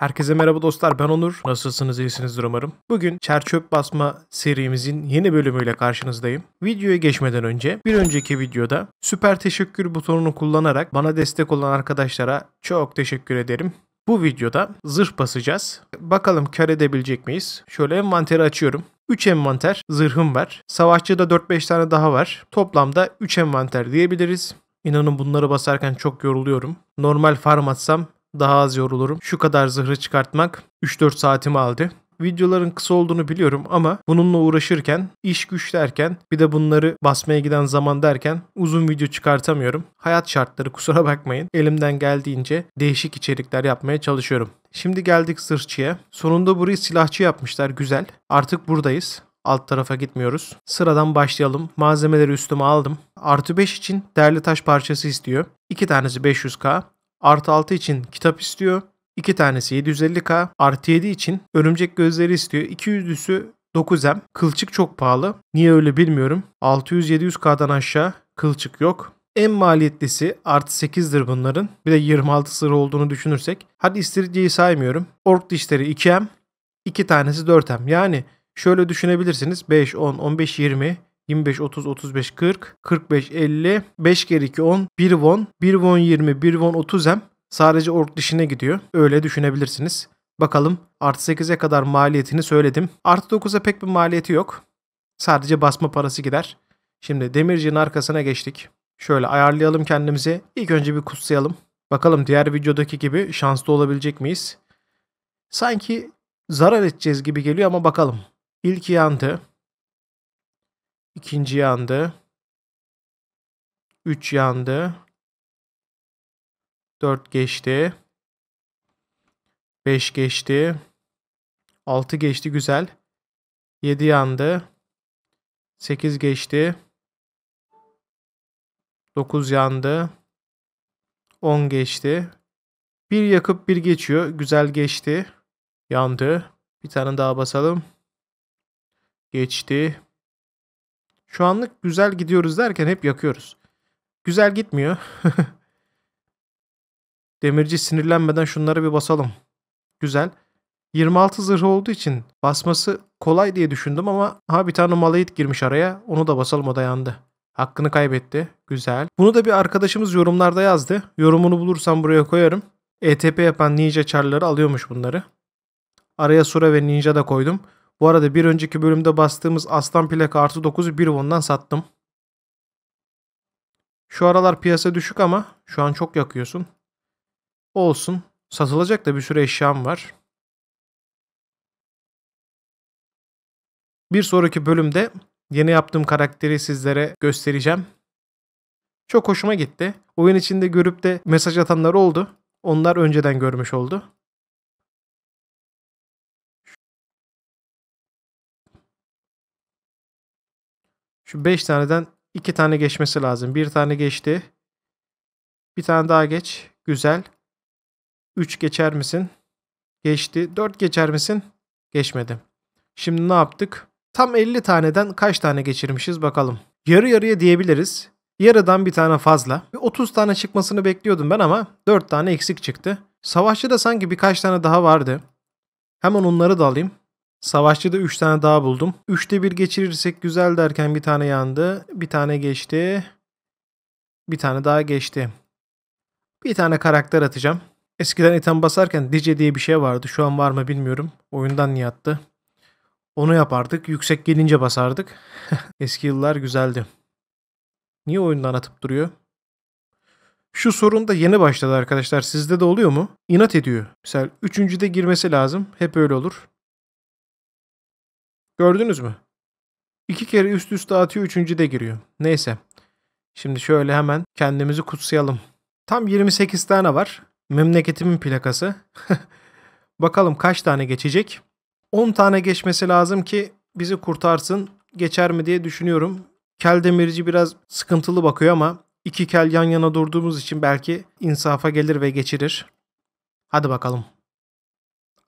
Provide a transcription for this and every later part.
Herkese merhaba dostlar ben Onur. Nasılsınız iyisinizdir umarım. Bugün çerçöp basma serimizin yeni bölümüyle karşınızdayım. Videoya geçmeden önce bir önceki videoda süper teşekkür butonunu kullanarak bana destek olan arkadaşlara çok teşekkür ederim. Bu videoda zırh basacağız. Bakalım kar edebilecek miyiz? Şöyle envanteri açıyorum. 3 envanter zırhım var. Savaşçıda 4-5 tane daha var. Toplamda 3 envanter diyebiliriz. İnanın bunları basarken çok yoruluyorum. Normal farm atsam daha az yorulurum. Şu kadar zırhı çıkartmak 3-4 saatimi aldı videoların kısa olduğunu biliyorum ama bununla uğraşırken, iş güç derken, bir de bunları basmaya giden zaman derken uzun video çıkartamıyorum. Hayat şartları kusura bakmayın. Elimden geldiğince değişik içerikler yapmaya çalışıyorum. Şimdi geldik sırçıya. Sonunda burayı silahçı yapmışlar güzel. Artık buradayız. Alt tarafa gitmiyoruz. Sıradan başlayalım. Malzemeleri üstüme aldım. Artı 5 için değerli taş parçası istiyor. İki tanesi 500k artı 6 için kitap istiyor. 2 tanesi 750k. Artı 7 için örümcek gözleri istiyor. 200'lüsü 9M. Kılçık çok pahalı. Niye öyle bilmiyorum. 600-700k'dan aşağı kılçık yok. En maliyetlisi artı 8'dir bunların. Bir de 26 sıra olduğunu düşünürsek. Hadi istiridyeyi saymıyorum. Ork dişleri 2M. 2 tanesi 4M. Yani şöyle düşünebilirsiniz. 5, 10, 15, 20, 25, 30, 35, 40, 45, 50, 5 geri 2, 10, 1 won, 1 won 20, 1 won 30 hem sadece ork dişine gidiyor. Öyle düşünebilirsiniz. Bakalım artı 8'e kadar maliyetini söyledim. Artı 9'a pek bir maliyeti yok. Sadece basma parası gider. Şimdi demircinin arkasına geçtik. Şöyle ayarlayalım kendimizi. İlk önce bir kutsayalım. Bakalım diğer videodaki gibi şanslı olabilecek miyiz? Sanki zarar edeceğiz gibi geliyor ama bakalım. İlk yandı. İkinci yandı. Üç yandı. Dört geçti. Beş geçti. Altı geçti güzel. Yedi yandı. Sekiz geçti. Dokuz yandı. On geçti. Bir yakıp bir geçiyor. Güzel geçti. Yandı. Bir tane daha basalım. Geçti. Şu anlık güzel gidiyoruz derken hep yakıyoruz. Güzel gitmiyor. Demirci sinirlenmeden şunları bir basalım. Güzel. 26 zırh olduğu için basması kolay diye düşündüm ama ha bir tane malayit girmiş araya. Onu da basalım o da yandı. Hakkını kaybetti. Güzel. Bunu da bir arkadaşımız yorumlarda yazdı. Yorumunu bulursam buraya koyarım. ETP yapan ninja çarları alıyormuş bunları. Araya Sura ve Ninja da koydum. Bu arada bir önceki bölümde bastığımız aslan plaka artı 9'u bir won'dan sattım. Şu aralar piyasa düşük ama şu an çok yakıyorsun. Olsun. Satılacak da bir sürü eşyam var. Bir sonraki bölümde yeni yaptığım karakteri sizlere göstereceğim. Çok hoşuma gitti. Oyun içinde görüp de mesaj atanlar oldu. Onlar önceden görmüş oldu. Şu 5 taneden 2 tane geçmesi lazım. 1 tane geçti. Bir tane daha geç. Güzel. 3 geçer misin? Geçti. 4 geçer misin? Geçmedi. Şimdi ne yaptık? Tam 50 taneden kaç tane geçirmişiz bakalım. Yarı yarıya diyebiliriz. Yarıdan bir tane fazla. 30 tane çıkmasını bekliyordum ben ama 4 tane eksik çıktı. Savaşçı da sanki birkaç tane daha vardı. Hemen onları da alayım. Savaşçıda 3 tane daha buldum. 3'te 1 geçirirsek güzel derken bir tane yandı. Bir tane geçti. Bir tane daha geçti. Bir tane karakter atacağım. Eskiden item basarken Dice diye bir şey vardı. Şu an var mı bilmiyorum. Oyundan niye attı? Onu yapardık. Yüksek gelince basardık. Eski yıllar güzeldi. Niye oyundan atıp duruyor? Şu sorun da yeni başladı arkadaşlar. Sizde de oluyor mu? İnat ediyor. Mesela üçüncüde girmesi lazım. Hep öyle olur. Gördünüz mü? İki kere üst üste atıyor, üçüncü de giriyor. Neyse. Şimdi şöyle hemen kendimizi kutsayalım. Tam 28 tane var. Memleketimin plakası. Bakalım kaç tane geçecek? 10 tane geçmesi lazım ki bizi kurtarsın. Geçer mi diye düşünüyorum. Kel demirci biraz sıkıntılı bakıyor ama iki kel yan yana durduğumuz için belki insafa gelir ve geçirir. Hadi bakalım.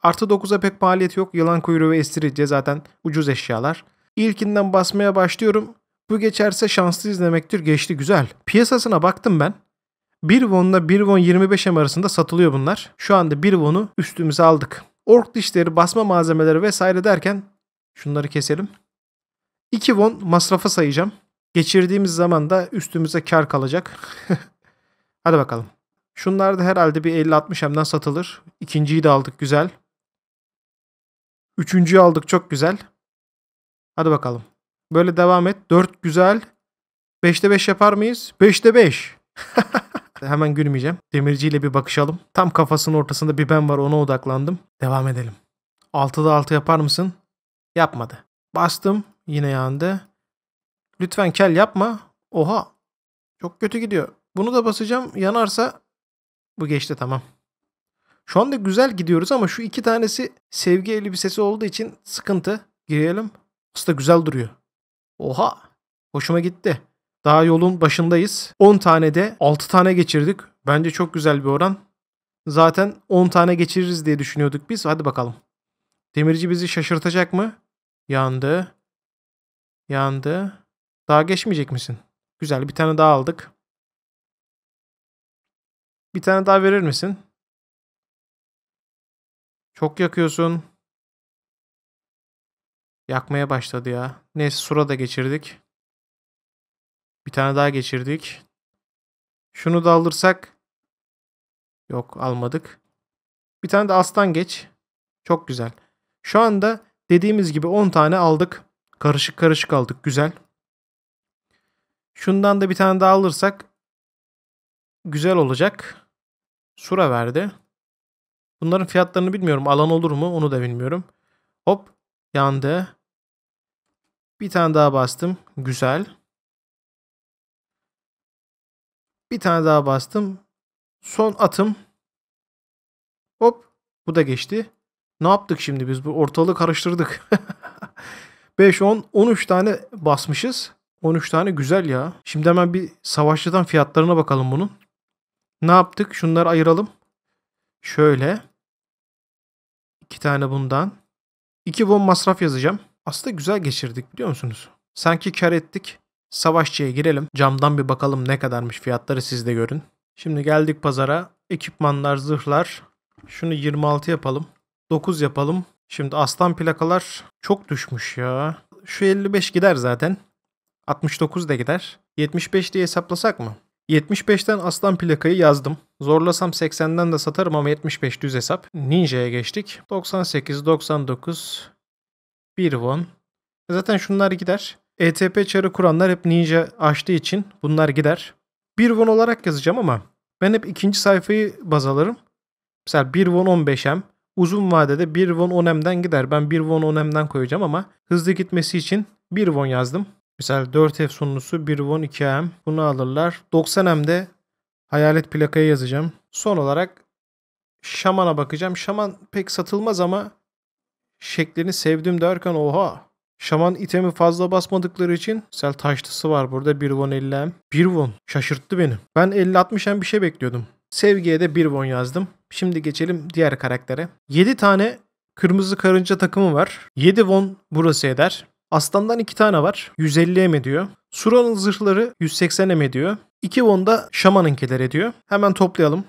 Artı 9'a pek maliyet yok. Yılan kuyruğu ve estiricce zaten ucuz eşyalar. İlkinden basmaya başlıyorum. Bu geçerse şanslıyız demektir. Geçti güzel. Piyasasına baktım ben. 1 wonla 1 won 25 em arasında satılıyor bunlar. Şu anda 1 won'u üstümüze aldık. Ork dişleri, basma malzemeleri vesaire derken şunları keselim. 2 won masrafa sayacağım. Geçirdiğimiz zaman da üstümüze kar kalacak. Hadi bakalım. Şunlar da herhalde bir 50-60 hemden satılır. İkinciyi de aldık güzel. Üçüncüyü aldık çok güzel. Hadi bakalım. Böyle devam et. Dört güzel. Beşte beş yapar mıyız? Beşte beş. Hemen gülmeyeceğim. Demirciyle bir bakışalım. Tam kafasının ortasında bir ben var ona odaklandım. Devam edelim. Altıda altı yapar mısın? Yapmadı. Bastım. Yine yandı. Lütfen kel yapma. Oha. Çok kötü gidiyor. Bunu da basacağım. Yanarsa bu geçti tamam. Şu anda güzel gidiyoruz ama şu iki tanesi sevgi elbisesi olduğu için sıkıntı. Girelim. Aslında güzel duruyor. Oha. Hoşuma gitti. Daha yolun başındayız. 10 tane de 6 tane geçirdik. Bence çok güzel bir oran. Zaten 10 tane geçiririz diye düşünüyorduk biz. Hadi bakalım. Demirci bizi şaşırtacak mı? Yandı. Yandı. Daha geçmeyecek misin? Güzel bir tane daha aldık. Bir tane daha verir misin? Çok yakıyorsun. Yakmaya başladı ya. Neyse sura da geçirdik. Bir tane daha geçirdik. Şunu da alırsak. Yok almadık. Bir tane de aslan geç. Çok güzel. Şu anda dediğimiz gibi 10 tane aldık. Karışık karışık aldık. Güzel. Şundan da bir tane daha alırsak güzel olacak. Sura verdi. Bunların fiyatlarını bilmiyorum. Alan olur mu? Onu da bilmiyorum. Hop yandı. Bir tane daha bastım. Güzel. Bir tane daha bastım. Son atım. Hop bu da geçti. Ne yaptık şimdi biz? Bu ortalığı karıştırdık. 5, 10, 13 tane basmışız. 13 tane güzel ya. Şimdi hemen bir savaşçıdan fiyatlarına bakalım bunun. Ne yaptık? Şunları ayıralım. Şöyle. İki tane bundan. İki bon masraf yazacağım. Aslında güzel geçirdik biliyor musunuz? Sanki kar ettik. Savaşçıya girelim. Camdan bir bakalım ne kadarmış fiyatları siz de görün. Şimdi geldik pazara. Ekipmanlar, zırhlar. Şunu 26 yapalım. 9 yapalım. Şimdi aslan plakalar çok düşmüş ya. Şu 55 gider zaten. 69 da gider. 75 diye hesaplasak mı? 75'ten aslan plakayı yazdım. Zorlasam 80'den de satarım ama 75 düz hesap. Ninja'ya geçtik. 98, 99, 1 won. Zaten şunlar gider. ETP çarı kuranlar hep Ninja açtığı için bunlar gider. 1 won olarak yazacağım ama ben hep ikinci sayfayı baz alırım. Mesela 1 won 15M uzun vadede 1 won 10M'den gider. Ben 1 won 10M'den koyacağım ama hızlı gitmesi için 1 won yazdım. Mesela 4F sonlusu 1 von m Bunu alırlar. 90M'de hayalet plakaya yazacağım. Son olarak Şaman'a bakacağım. Şaman pek satılmaz ama şeklini sevdim derken oha. Şaman itemi fazla basmadıkları için sel taşlısı var burada 1 von 50M. 1 şaşırttı beni. Ben 50-60M bir şey bekliyordum. Sevgiye de 1 yazdım. Şimdi geçelim diğer karaktere. 7 tane kırmızı karınca takımı var. 7 von burası eder. Aslandan 2 tane var. 150 em ediyor. Sura'nın zırhları 180 em ediyor. 2 von da Şaman'ınkiler ediyor. Hemen toplayalım.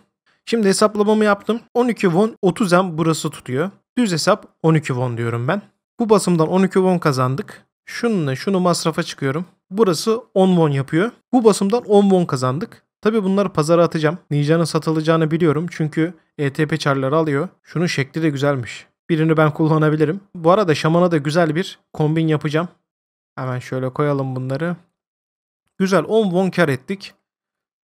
Şimdi hesaplamamı yaptım. 12 von, 30 em burası tutuyor. Düz hesap 12 von diyorum ben. Bu basımdan 12 von kazandık. Şununla şunu masrafa çıkıyorum. Burası 10 von yapıyor. Bu basımdan 10 von kazandık. Tabi bunları pazara atacağım. Ninja'nın satılacağını biliyorum çünkü ETP çarları alıyor. Şunun şekli de güzelmiş. Birini ben kullanabilirim. Bu arada şamana da güzel bir kombin yapacağım. Hemen şöyle koyalım bunları. Güzel 10 won kar ettik.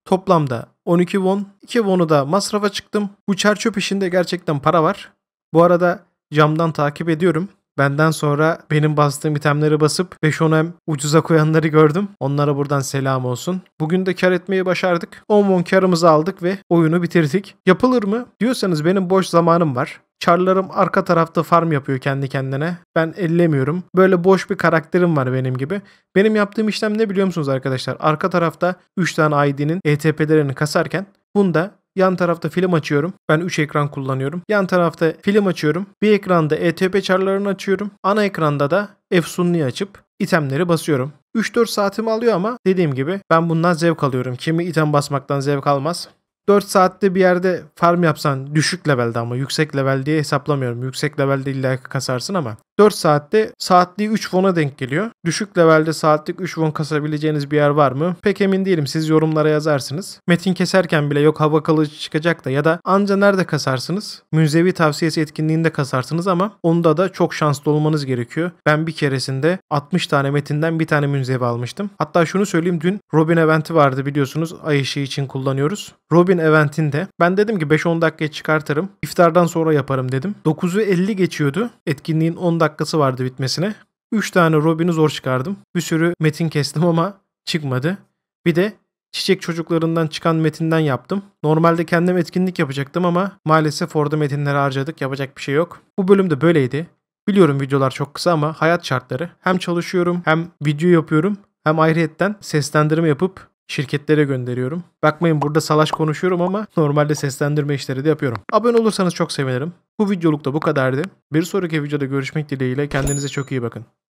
Toplamda 12 won. 2 won'u da masrafa çıktım. Bu çerçöp işinde gerçekten para var. Bu arada camdan takip ediyorum. Benden sonra benim bastığım itemleri basıp 5-10 hem ucuza koyanları gördüm. Onlara buradan selam olsun. Bugün de kar etmeyi başardık. 10 won karımızı aldık ve oyunu bitirdik. Yapılır mı? Diyorsanız benim boş zamanım var. Çarlarım arka tarafta farm yapıyor kendi kendine. Ben ellemiyorum. Böyle boş bir karakterim var benim gibi. Benim yaptığım işlem ne biliyor musunuz arkadaşlar? Arka tarafta 3 tane ID'nin ETP'lerini kasarken bunda Yan tarafta film açıyorum. Ben 3 ekran kullanıyorum. Yan tarafta film açıyorum. Bir ekranda ETP çarlarını açıyorum. Ana ekranda da Efsunlu'yu açıp itemleri basıyorum. 3-4 saatimi alıyor ama dediğim gibi ben bundan zevk alıyorum. Kimi item basmaktan zevk almaz. 4 saatte bir yerde farm yapsan düşük levelde ama yüksek level diye hesaplamıyorum. Yüksek levelde illa kasarsın ama 4 saatte saatliği 3 won'a denk geliyor. Düşük levelde saatlik 3 won kasabileceğiniz bir yer var mı? Pek emin değilim. Siz yorumlara yazarsınız. Metin keserken bile yok hava kalıcı çıkacak da ya da anca nerede kasarsınız? Münzevi tavsiyesi etkinliğinde kasarsınız ama onda da çok şanslı olmanız gerekiyor. Ben bir keresinde 60 tane metinden bir tane münzevi almıştım. Hatta şunu söyleyeyim dün Robin eventi vardı biliyorsunuz. Ay ışığı için kullanıyoruz. Robin eventinde ben dedim ki 5-10 dakika çıkartırım. İftardan sonra yaparım dedim. 9'u 50 geçiyordu. Etkinliğin 10 dakika dakikası vardı bitmesine. 3 tane Robin'i zor çıkardım. Bir sürü metin kestim ama çıkmadı. Bir de Çiçek çocuklarından çıkan metinden yaptım. Normalde kendim etkinlik yapacaktım ama maalesef orada metinleri harcadık. Yapacak bir şey yok. Bu bölümde böyleydi. Biliyorum videolar çok kısa ama hayat şartları. Hem çalışıyorum hem video yapıyorum hem ayrıyetten seslendirme yapıp şirketlere gönderiyorum. Bakmayın burada salaş konuşuyorum ama normalde seslendirme işleri de yapıyorum. Abone olursanız çok sevinirim. Bu videoluk da bu kadardı. Bir sonraki videoda görüşmek dileğiyle kendinize çok iyi bakın.